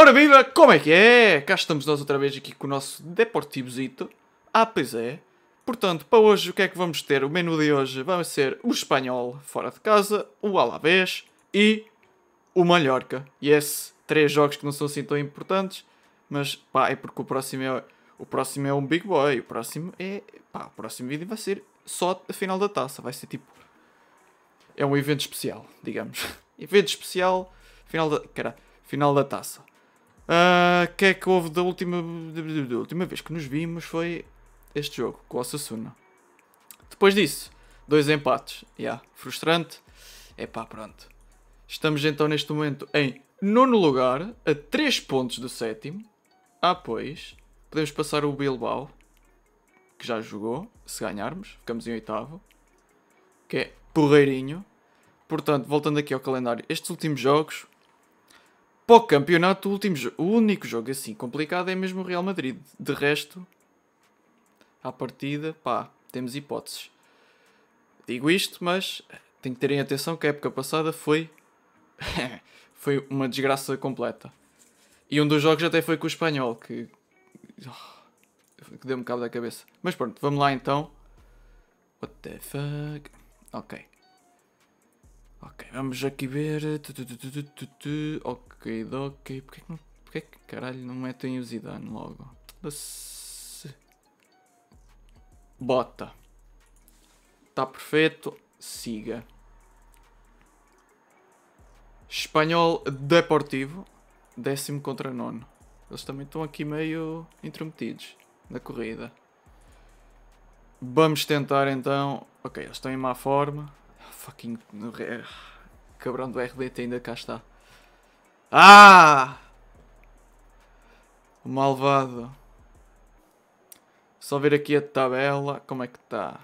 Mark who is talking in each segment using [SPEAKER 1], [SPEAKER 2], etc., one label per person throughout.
[SPEAKER 1] Ora viva, como é que é? Cá estamos nós outra vez aqui com o nosso Deportivozito. Ah, pois é. Portanto, para hoje o que é que vamos ter? O menu de hoje vai ser o Espanhol fora de casa, o Alavés e o Mallorca. E esses três jogos que não são assim tão importantes, mas pá, é porque o próximo é, o próximo é um Big Boy, o próximo é... pá, o próximo vídeo vai ser só a final da taça, vai ser tipo... é um evento especial, digamos. evento especial, final da... cara, final da taça. O uh, ah, que é que houve da última, da última vez que nos vimos foi este jogo, com o Osasuna. Depois disso, dois empates. Yeah, frustrante. É pá, pronto. Estamos então neste momento em nono lugar, a 3 pontos do sétimo. Ah, pois. Podemos passar o Bilbao, que já jogou. Se ganharmos, ficamos em oitavo. Que é porreirinho. Portanto, voltando aqui ao calendário, estes últimos jogos para o campeonato, o, último o único jogo assim complicado é mesmo o Real Madrid. De resto, à partida, pá, temos hipóteses. Digo isto, mas tem que terem atenção que a época passada foi. foi uma desgraça completa. E um dos jogos até foi com o espanhol, que. que deu-me cabo da cabeça. Mas pronto, vamos lá então. What the fuck? Ok. Ok, vamos aqui ver. Ok, ok. Porquê que, não, porquê que caralho não metem o Zidane logo? Bota. Está perfeito. Siga. Espanhol Deportivo. Décimo contra nono. Eles também estão aqui meio intrometidos na corrida. Vamos tentar então. Ok, eles estão em má forma. Fucking. Cabrão do RDT ainda cá está. Ah! O malvado. Só ver aqui a tabela. Como é que está?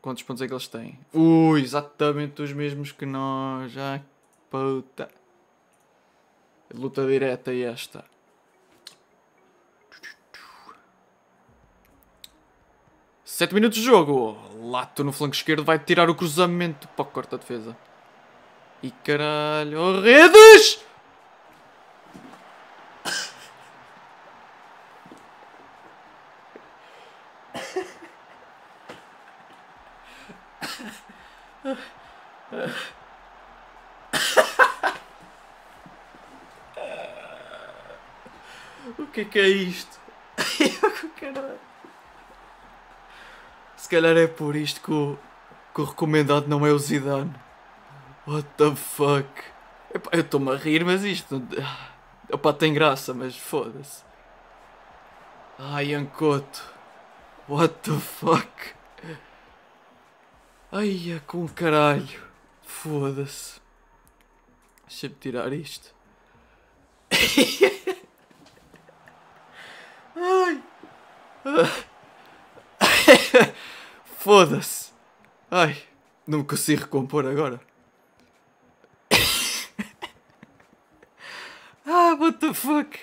[SPEAKER 1] Quantos pontos é que eles têm? Ui, exatamente os mesmos que nós. Ah, puta. Luta direta é esta. 7 minutos de jogo. Lato no flanco esquerdo vai tirar o cruzamento para o corta a defesa. E caralho. Oh, redes! o que é que é isto? Eu, caralho. Se calhar é por isto que o, que o recomendado não é o Zidane. What the fuck? Epá, eu estou-me a rir, mas isto. Epá, ah, tem graça, mas foda-se. Ai, Ancoto. What the fuck? Ai, é com caralho. Foda-se. Deixa-me tirar isto. Ai. Ah, Foda-se. Ai, não me consigo recompor agora. ah, what the fuck.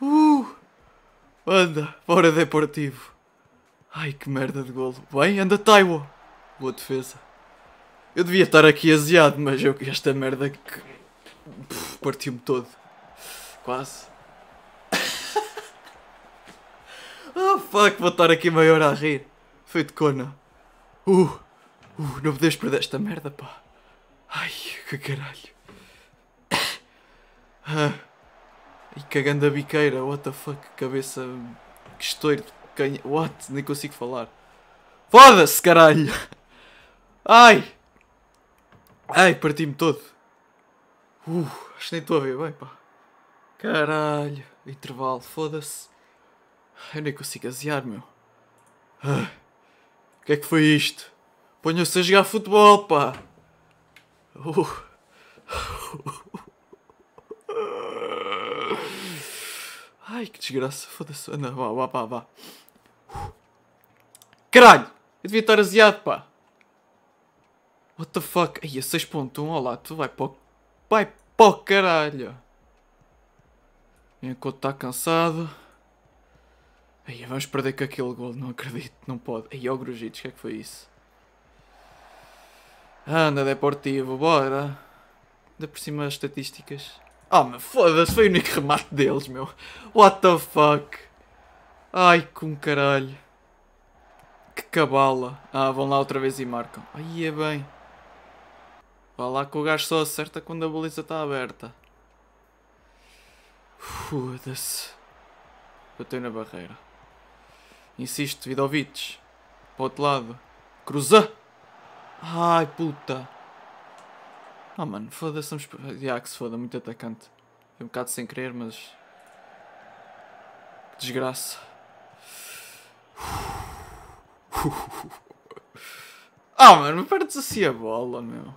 [SPEAKER 1] Uh. Anda, fora deportivo. Ai, que merda de golo. Bem, anda Taiwo. Boa defesa. Eu devia estar aqui aziado, mas eu esta merda que... Partiu-me todo. Quase. oh fuck, vou estar aqui maior a rir feito de cona. Uh, uh, não podes perder esta merda, pá. Ai, que caralho. Ah, e cagando a biqueira, what the fuck, cabeça. Que estouro de canha. What? Nem consigo falar. Foda-se, caralho! Ai! Ai, parti-me todo. Uh, acho que nem estou a ver bem, pá. Caralho, intervalo, foda-se. Eu nem consigo aziar, meu. Ah que é que foi isto? Ponham-se a jogar futebol, pá! Uh. Ai, que desgraça, foda-se. Não, vá, vá, vá, vá. Caralho! Eu devia estar aziado, pá! What the fuck? Aí, a 6.1, olá, tu vai para Vai para o caralho! Enquanto está cansado... Aí vamos perder com aquele gol, não acredito, não pode. Aí ó Grujitos, o que é que foi isso? Anda Deportivo, bora. Da por cima as estatísticas. Ah, oh, mas foda-se, foi o único remate deles, meu. What the fuck? Ai, com caralho. Que cabala. Ah, vão lá outra vez e marcam. Aí é bem. Vá lá que o gajo só acerta quando a baliza está aberta. Foda-se. Bateu na barreira. Insisto, Vidovic. Para o outro lado. Cruza! Ai, puta! Ah, mano, foda-se. Vamos... que se foda, muito atacante. Foi um bocado sem querer, mas... Que desgraça. Ah, mano, me perdes assim a bola, meu.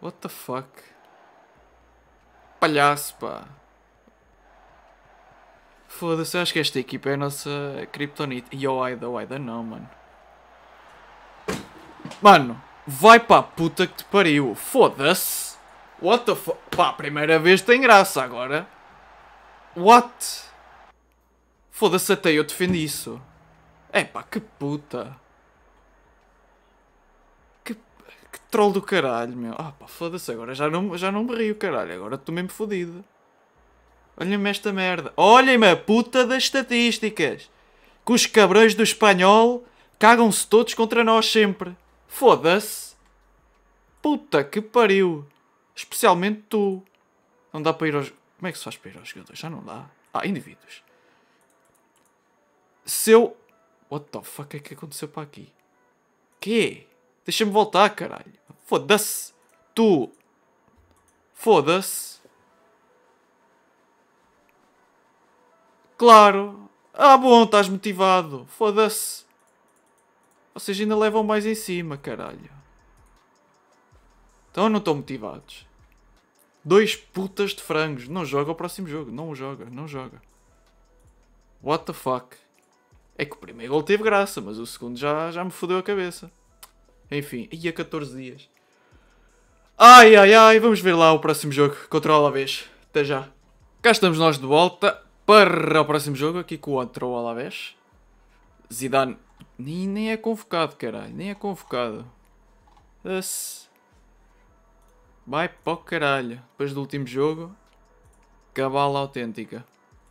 [SPEAKER 1] What the fuck? Palhaço, pá. Foda-se, acho que esta equipa é a nossa Kryptonite. E o Aida, o Aida não, mano. Mano, vai para a puta que te pariu. Foda-se. What the fuck? Pá, primeira vez tem graça agora. What? Foda-se, até eu defendi isso. É pá, que puta. Que, que troll do caralho, meu. Ah pá, foda-se, agora já não, já não me rio, caralho. Agora estou mesmo fodido. Olhem-me esta merda. Olhem-me a puta das estatísticas. Que os cabrões do espanhol cagam-se todos contra nós sempre. Foda-se. Puta que pariu. Especialmente tu. Não dá para ir aos... Como é que se faz para ir aos jogadores? Já não dá. Ah, indivíduos. Seu... What the fuck é que aconteceu para aqui? Que? Deixa-me voltar, caralho. Foda-se. Tu. Foda-se. Claro. Ah, bom, estás motivado. Foda-se. Vocês ainda levam mais em cima, caralho. Então não estão motivados. Dois putas de frangos. Não joga o próximo jogo. Não joga, não joga. What the fuck? É que o primeiro gol teve graça, mas o segundo já, já me fodeu a cabeça. Enfim, ia 14 dias. Ai, ai, ai, vamos ver lá o próximo jogo. Controla a vez. Até já. Cá estamos nós de volta para o próximo jogo aqui com o Alavés. Zidane nem, nem é convocado, caralho. Nem é convocado. Vai para o caralho. Depois do último jogo, cabala autêntica.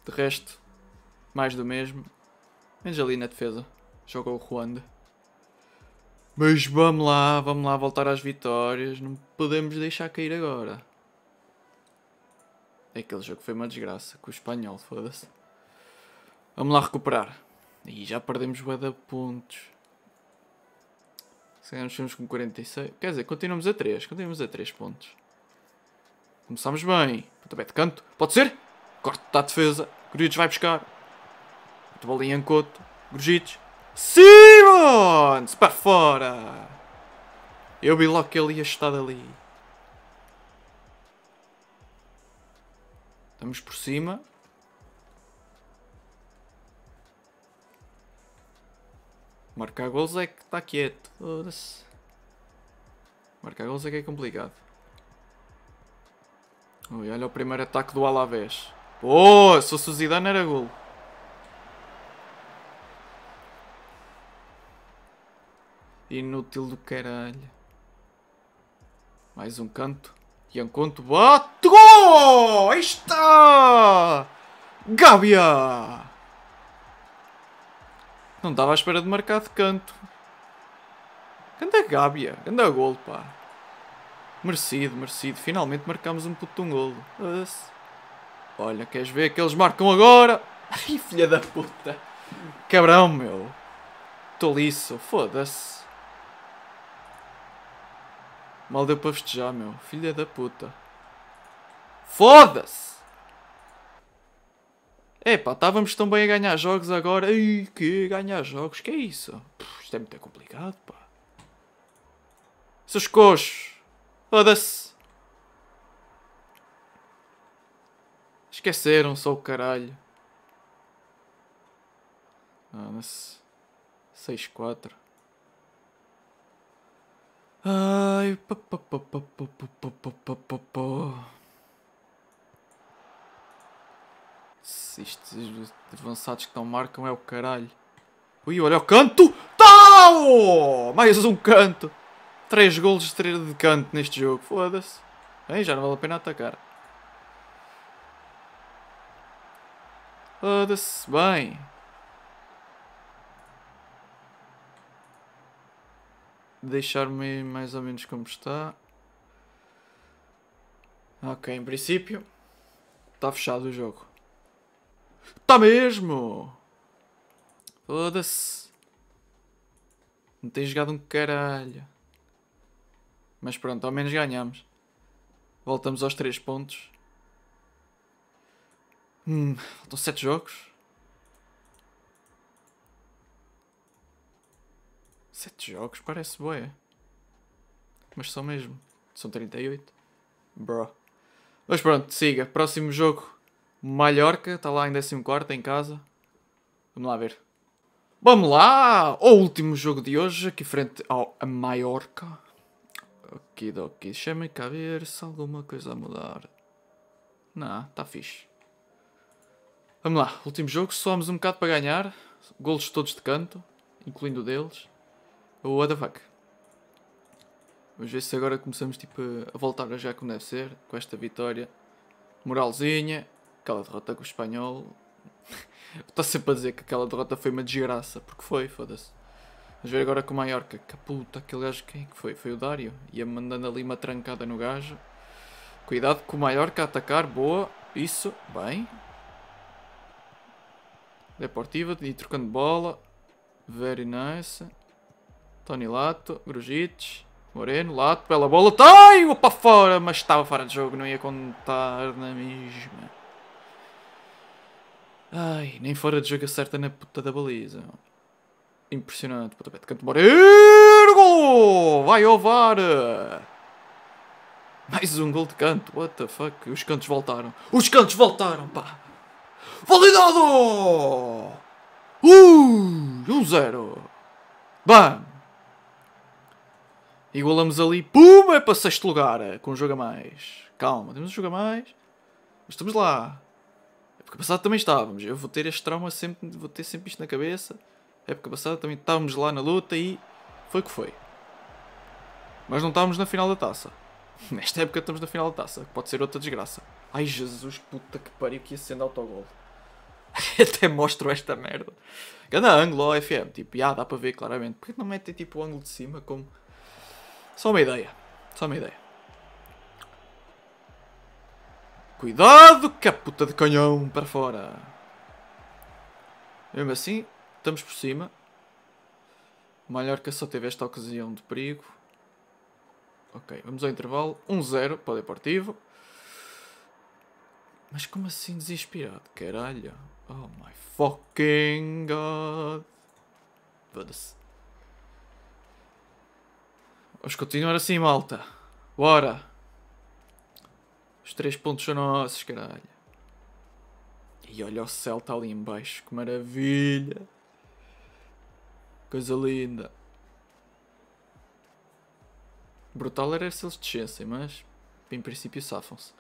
[SPEAKER 1] De resto, mais do mesmo. Menos ali na defesa. Joga o Ruanda. Mas vamos lá, vamos lá voltar às vitórias. Não podemos deixar cair agora. Aquele jogo foi uma desgraça, com o espanhol, foda-se. Vamos lá recuperar. E já perdemos bué de pontos. Se calhar nos com 46. Quer dizer, continuamos a 3. Continuamos a 3 pontos. começamos bem. Pontapé de canto. Pode ser? Corte da defesa. Grujitos vai buscar. Muito bolinha em coto. Grujitos. Simons! Para fora! Eu vi logo que ele ia estar ali. Estamos por cima. Marcar gols é que está quieto. Marcar gols é que é complicado. Ui, olha o primeiro ataque do Alavés. Oh, se fosse o Zidane era gol Inútil do caralho. Mais um canto e enquanto bate. Gol! Aí está! Gábia! Não estava à espera de marcar de canto. anda Gábia. anda gol, pá. Merecido, merecido. Finalmente marcamos um puto um golo. Olha, queres ver que eles marcam agora? Ai, filha da puta. Cabrão, meu. Toliço. Foda-se. Mal deu para festejar, meu. Filha da puta. Foda-se! Epá, estávamos tão bem a ganhar jogos agora. Ai que ganhar jogos? Que é isso? Puxa, isto é muito complicado, pá. Seus coxos. Foda-se. Esqueceram só o caralho. Ah, mas... 6-4. Ah, Ai, pô, pô, pô, pô, pô, pô, pô, pô, pô, pô. Estes avançados que não marcam é o caralho. Ui, olha o canto! Tau! Mais um canto! 3 golos de treino de canto neste jogo, foda-se. Já não vale a pena atacar. Foda-se, bem. deixar-me mais ou menos como está. Ok, em princípio está fechado o jogo. Está mesmo! Foda-se! Não tem jogado um caralho. Mas pronto, ao menos ganhamos. Voltamos aos 3 pontos. Hum, faltam 7 jogos. Sete jogos? Parece boé. Mas são mesmo. São 38. Bro. Mas pronto, siga. Próximo jogo. Mallorca. Está lá em 14 em casa. Vamos lá ver. Vamos lá! O último jogo de hoje, aqui frente ao Mallorca. ok daqui. Deixa-me cá ver se alguma coisa a mudar. Não, está fixe. Vamos lá, último jogo, somos um bocado para ganhar. Golos todos de canto, incluindo deles. What the fuck? Vamos ver se agora começamos tipo, a voltar a já como deve ser, com esta vitória. Moralzinha, aquela derrota com o espanhol. Estou sempre a dizer que aquela derrota foi uma desgraça, porque foi, foda-se. Vamos ver agora com o Mallorca. Que puta, aquele gajo quem é que foi? Foi o Dário. Ia mandando ali uma trancada no gajo. Cuidado com o Mallorca a atacar, boa. Isso, bem. Deportiva, e trocando bola. Very nice. Tony Lato, Grujic, Moreno, Lato, pela bola, taiu para fora, mas estava fora de jogo, não ia contar na mesma. Ai, nem fora de jogo acerta na puta da baliza. Impressionante, puta de canto, Moreno, gol! Vai ao VAR! Mais um gol de canto, what the fuck, os cantos voltaram. Os cantos voltaram, pá! Validado! Uh, 1-0! Um Bam! Igualamos ali. Pum! É para sexto lugar. Eh, com um jogo a mais. Calma, temos um jogo a mais. Mas estamos lá. época passada também estávamos. Eu vou ter este trauma sempre. Vou ter sempre isto na cabeça. época passada também estávamos lá na luta e. Foi o que foi. Mas não estávamos na final da taça. Nesta época estamos na final da taça. Que pode ser outra desgraça. Ai Jesus, puta que pariu que ia sendo autogol. Até mostro esta merda. Ganda ângulo ao FM. Tipo, já dá para ver claramente. Porque não metem tipo o ângulo de cima como. Só uma ideia. Só uma ideia. Cuidado, caputa de canhão para fora. Mesmo assim, estamos por cima. Mallorca só teve esta ocasião de perigo. Ok, vamos ao intervalo. 1-0 para o Deportivo. Mas como assim desinspirado? Caralho. Oh my fucking god. Foda-se. Vamos continuar assim, malta. Bora! Os três pontos são nossos, caralho. E olha o céu, está ali embaixo. Que maravilha! Coisa linda. Brutal era se eles descessem, mas em princípio safam-se.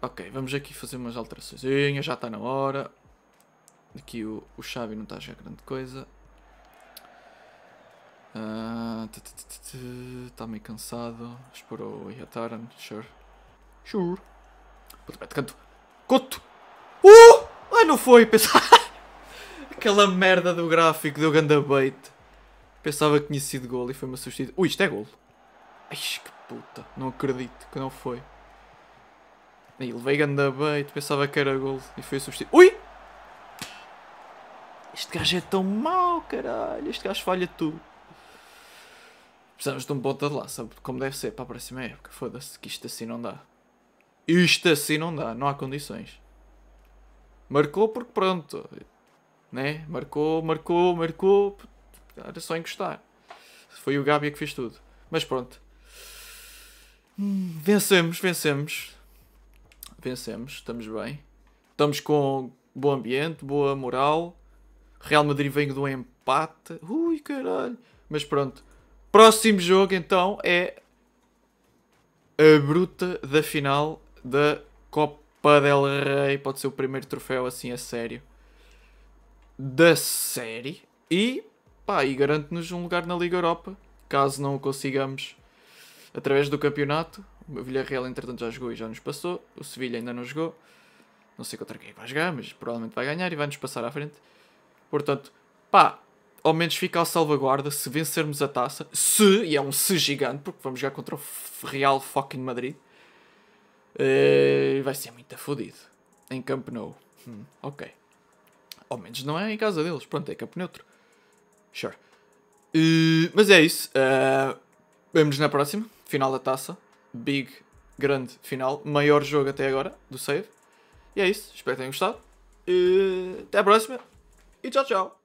[SPEAKER 1] Ok, vamos aqui fazer umas alterações. Já está na hora. Aqui o, o chave não está já grande coisa. Está ah, meio cansado. Esperou Yataran, sure. Sure. Puta, mete canto. Coto! Uh! Ai, não foi! Pensava... Aquela merda do gráfico deu ganda Pensava que tinha sido gol e foi uma substituição. Ui, isto é gol. Ai, que puta. Não acredito que não foi. Aí, levei ganda Pensava que era gol e foi substituição. Ui! Este gajo é tão mau, caralho. Este gajo falha tudo. Precisamos de um ponta de lança, como deve ser, para a próxima época. Foda-se, que isto assim não dá. Isto assim não dá, não há condições. Marcou porque pronto. Né? Marcou, marcou, marcou. Era só encostar. Foi o Gabi que fez tudo. Mas pronto. Hum, vencemos, vencemos. Vencemos, estamos bem. Estamos com bom ambiente, boa moral. Real Madrid vem do empate. Ui, caralho. Mas pronto. Próximo jogo então é a bruta da final da Copa del Rei. Pode ser o primeiro troféu assim a sério da série. E pá, e garante-nos um lugar na Liga Europa, caso não o consigamos através do campeonato. O Villarreal entretanto já jogou e já nos passou. O Sevilha ainda não jogou. Não sei contra quem é vai jogar, mas provavelmente vai ganhar e vai nos passar à frente. Portanto, pá, ao menos fica à salvaguarda se vencermos a taça. Se, e é um se gigante, porque vamos jogar contra o Real fucking Madrid. Uh, vai ser muito fodido. Em Camp Nou. Hum, ok. Ao menos não é em casa deles. Pronto, é Camp neutro. Sure. Uh, mas é isso. Uh, vemos na próxima. Final da taça. Big, grande final. Maior jogo até agora do save. E é isso. Espero que tenham gostado. Uh, até a próxima. E tchau, tchau.